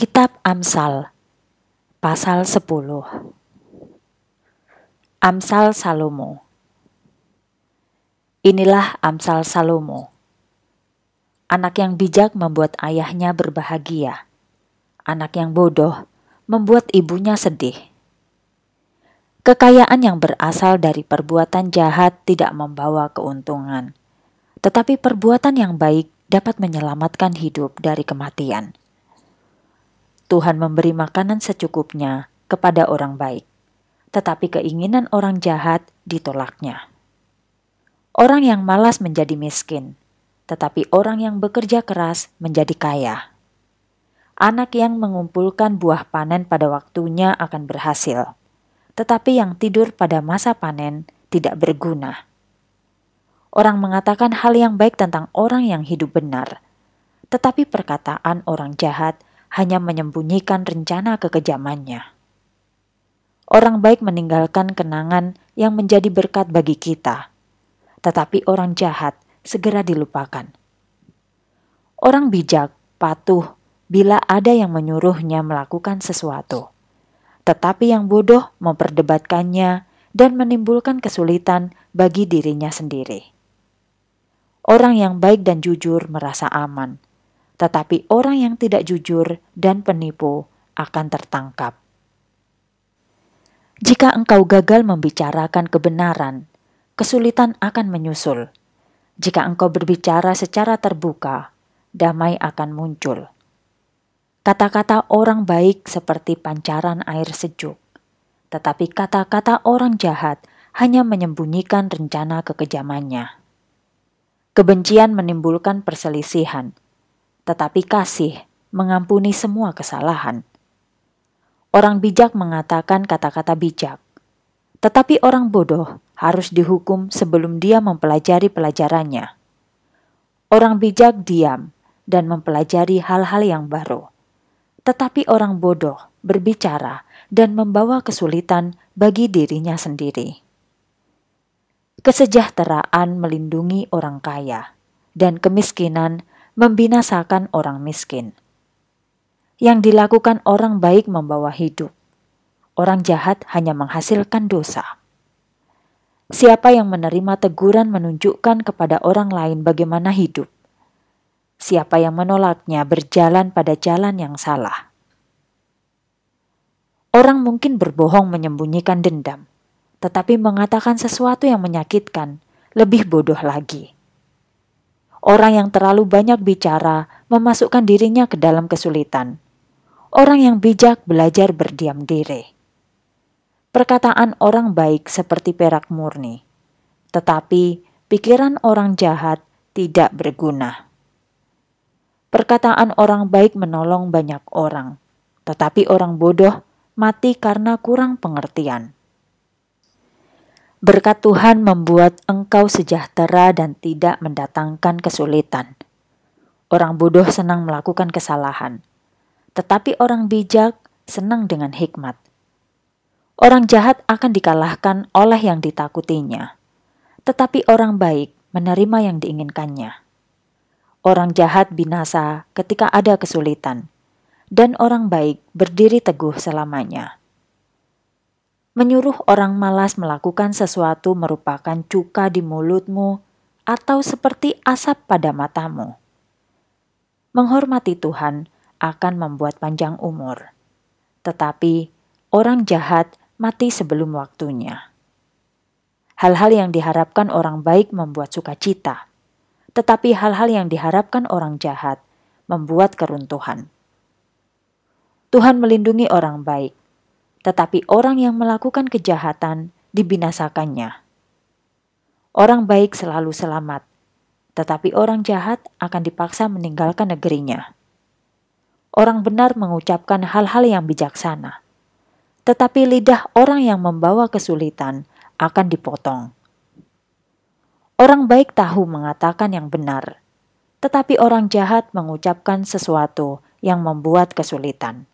Kitab Amsal pasal 10 Amsal Salomo Inilah Amsal Salomo Anak yang bijak membuat ayahnya berbahagia Anak yang bodoh membuat ibunya sedih Kekayaan yang berasal dari perbuatan jahat tidak membawa keuntungan tetapi perbuatan yang baik dapat menyelamatkan hidup dari kematian Tuhan memberi makanan secukupnya kepada orang baik, tetapi keinginan orang jahat ditolaknya. Orang yang malas menjadi miskin, tetapi orang yang bekerja keras menjadi kaya. Anak yang mengumpulkan buah panen pada waktunya akan berhasil, tetapi yang tidur pada masa panen tidak berguna. Orang mengatakan hal yang baik tentang orang yang hidup benar, tetapi perkataan orang jahat hanya menyembunyikan rencana kekejamannya. Orang baik meninggalkan kenangan yang menjadi berkat bagi kita, tetapi orang jahat segera dilupakan. Orang bijak patuh bila ada yang menyuruhnya melakukan sesuatu, tetapi yang bodoh memperdebatkannya dan menimbulkan kesulitan bagi dirinya sendiri. Orang yang baik dan jujur merasa aman tetapi orang yang tidak jujur dan penipu akan tertangkap. Jika engkau gagal membicarakan kebenaran, kesulitan akan menyusul. Jika engkau berbicara secara terbuka, damai akan muncul. Kata-kata orang baik seperti pancaran air sejuk, tetapi kata-kata orang jahat hanya menyembunyikan rencana kekejamannya. Kebencian menimbulkan perselisihan, tetapi kasih mengampuni semua kesalahan. Orang bijak mengatakan kata-kata bijak, tetapi orang bodoh harus dihukum sebelum dia mempelajari pelajarannya. Orang bijak diam dan mempelajari hal-hal yang baru, tetapi orang bodoh berbicara dan membawa kesulitan bagi dirinya sendiri. Kesejahteraan melindungi orang kaya, dan kemiskinan membinasakan orang miskin. Yang dilakukan orang baik membawa hidup, orang jahat hanya menghasilkan dosa. Siapa yang menerima teguran menunjukkan kepada orang lain bagaimana hidup. Siapa yang menolaknya berjalan pada jalan yang salah. Orang mungkin berbohong menyembunyikan dendam, tetapi mengatakan sesuatu yang menyakitkan lebih bodoh lagi. Orang yang terlalu banyak bicara memasukkan dirinya ke dalam kesulitan. Orang yang bijak belajar berdiam diri. Perkataan orang baik seperti perak murni, tetapi pikiran orang jahat tidak berguna. Perkataan orang baik menolong banyak orang, tetapi orang bodoh mati karena kurang pengertian. Berkat Tuhan membuat engkau sejahtera dan tidak mendatangkan kesulitan. Orang bodoh senang melakukan kesalahan, tetapi orang bijak senang dengan hikmat. Orang jahat akan dikalahkan oleh yang ditakutinya, tetapi orang baik menerima yang diinginkannya. Orang jahat binasa ketika ada kesulitan, dan orang baik berdiri teguh selamanya. Menyuruh orang malas melakukan sesuatu merupakan cuka di mulutmu atau seperti asap pada matamu. Menghormati Tuhan akan membuat panjang umur, tetapi orang jahat mati sebelum waktunya. Hal-hal yang diharapkan orang baik membuat sukacita, tetapi hal-hal yang diharapkan orang jahat membuat keruntuhan. Tuhan melindungi orang baik, tetapi orang yang melakukan kejahatan dibinasakannya. Orang baik selalu selamat, tetapi orang jahat akan dipaksa meninggalkan negerinya. Orang benar mengucapkan hal-hal yang bijaksana, tetapi lidah orang yang membawa kesulitan akan dipotong. Orang baik tahu mengatakan yang benar, tetapi orang jahat mengucapkan sesuatu yang membuat kesulitan.